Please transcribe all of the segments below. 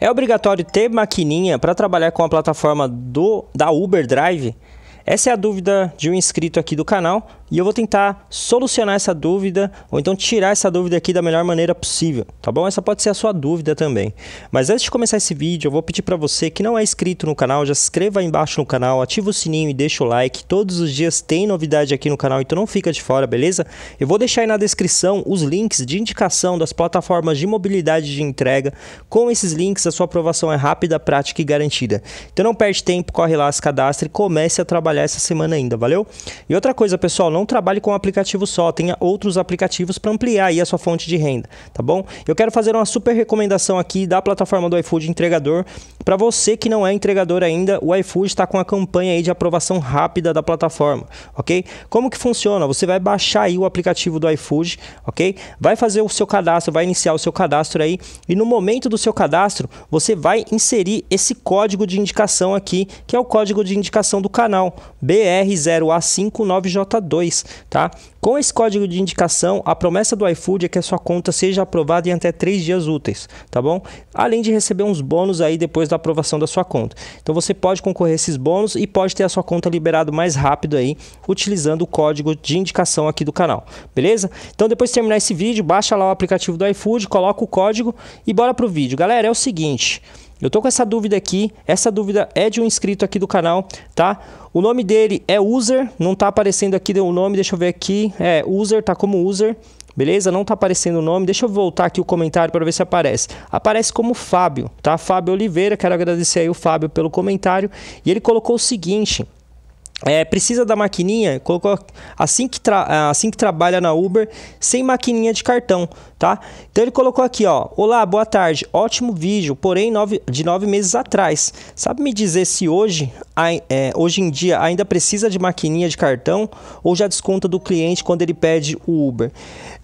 É obrigatório ter maquininha para trabalhar com a plataforma do, da Uber Drive? Essa é a dúvida de um inscrito aqui do canal e eu vou tentar solucionar essa dúvida ou então tirar essa dúvida aqui da melhor maneira possível, tá bom? Essa pode ser a sua dúvida também. Mas antes de começar esse vídeo, eu vou pedir para você que não é inscrito no canal, já se inscreva aí embaixo no canal, ativa o sininho e deixa o like. Todos os dias tem novidade aqui no canal, então não fica de fora, beleza? Eu vou deixar aí na descrição os links de indicação das plataformas de mobilidade de entrega. Com esses links, a sua aprovação é rápida, prática e garantida. Então não perde tempo, corre lá, se cadastre e comece a trabalhar essa semana ainda, valeu? E outra coisa, pessoal, não não trabalhe com um aplicativo só, tenha outros aplicativos para ampliar aí a sua fonte de renda, tá bom? Eu quero fazer uma super recomendação aqui da plataforma do iFood entregador. Para você que não é entregador ainda, o iFood está com a campanha aí de aprovação rápida da plataforma, ok? Como que funciona? Você vai baixar aí o aplicativo do iFood, ok? Vai fazer o seu cadastro, vai iniciar o seu cadastro aí e no momento do seu cadastro, você vai inserir esse código de indicação aqui, que é o código de indicação do canal BR0A59J2 tá? Com esse código de indicação, a promessa do iFood é que a sua conta seja aprovada em até 3 dias úteis, tá bom? Além de receber uns bônus aí depois da aprovação da sua conta. Então você pode concorrer a esses bônus e pode ter a sua conta liberado mais rápido aí, utilizando o código de indicação aqui do canal, beleza? Então depois de terminar esse vídeo, baixa lá o aplicativo do iFood, coloca o código e bora pro vídeo. Galera, é o seguinte, eu tô com essa dúvida aqui. Essa dúvida é de um inscrito aqui do canal, tá? O nome dele é User, não tá aparecendo aqui o nome, deixa eu ver aqui. É, User, tá como User. Beleza? Não tá aparecendo o nome. Deixa eu voltar aqui o comentário para ver se aparece. Aparece como Fábio, tá? Fábio Oliveira. Quero agradecer aí o Fábio pelo comentário. E ele colocou o seguinte: é, precisa da maquininha, colocou assim que, assim que trabalha na Uber, sem maquininha de cartão, tá? Então ele colocou aqui, ó. Olá, boa tarde, ótimo vídeo, porém nove, de nove meses atrás. Sabe me dizer se hoje, é, hoje em dia ainda precisa de maquininha de cartão ou já desconta do cliente quando ele pede o Uber?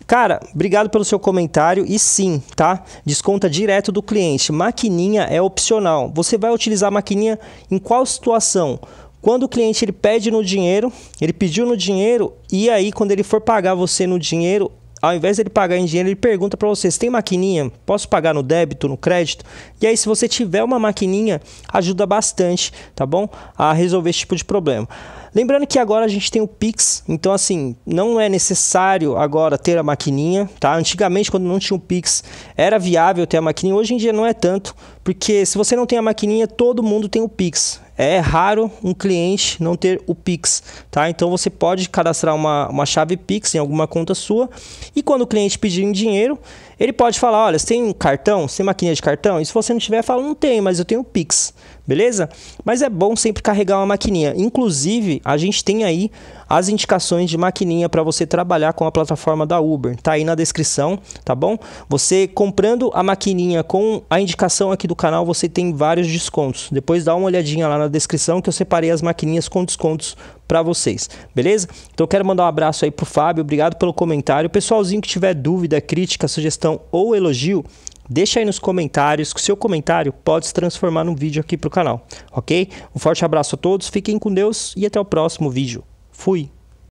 Cara, obrigado pelo seu comentário e sim, tá? Desconta direto do cliente. Maquininha é opcional. Você vai utilizar a maquininha em qual situação? Quando o cliente ele pede no dinheiro, ele pediu no dinheiro e aí quando ele for pagar você no dinheiro, ao invés dele pagar em dinheiro, ele pergunta para você: tem maquininha? Posso pagar no débito, no crédito? E aí, se você tiver uma maquininha, ajuda bastante, tá bom? A resolver esse tipo de problema. Lembrando que agora a gente tem o Pix, então assim, não é necessário agora ter a maquininha, tá? Antigamente, quando não tinha o Pix, era viável ter a maquininha, hoje em dia não é tanto, porque se você não tem a maquininha, todo mundo tem o Pix é raro um cliente não ter o Pix, tá? Então você pode cadastrar uma, uma chave Pix em alguma conta sua e quando o cliente pedir em dinheiro, ele pode falar: olha, você tem um cartão? Você tem maquininha de cartão? E se você não tiver, fala: não tem, mas eu tenho Pix. Beleza? Mas é bom sempre carregar uma maquininha. Inclusive, a gente tem aí as indicações de maquininha para você trabalhar com a plataforma da Uber. Tá aí na descrição, tá bom? Você comprando a maquininha com a indicação aqui do canal, você tem vários descontos. Depois dá uma olhadinha lá na descrição que eu separei as maquininhas com descontos para vocês, beleza? Então quero mandar um abraço aí pro Fábio, obrigado pelo comentário. Pessoalzinho que tiver dúvida, crítica, sugestão ou elogio, deixa aí nos comentários que o seu comentário pode se transformar num vídeo aqui pro canal, ok? Um forte abraço a todos, fiquem com Deus e até o próximo vídeo. Fui!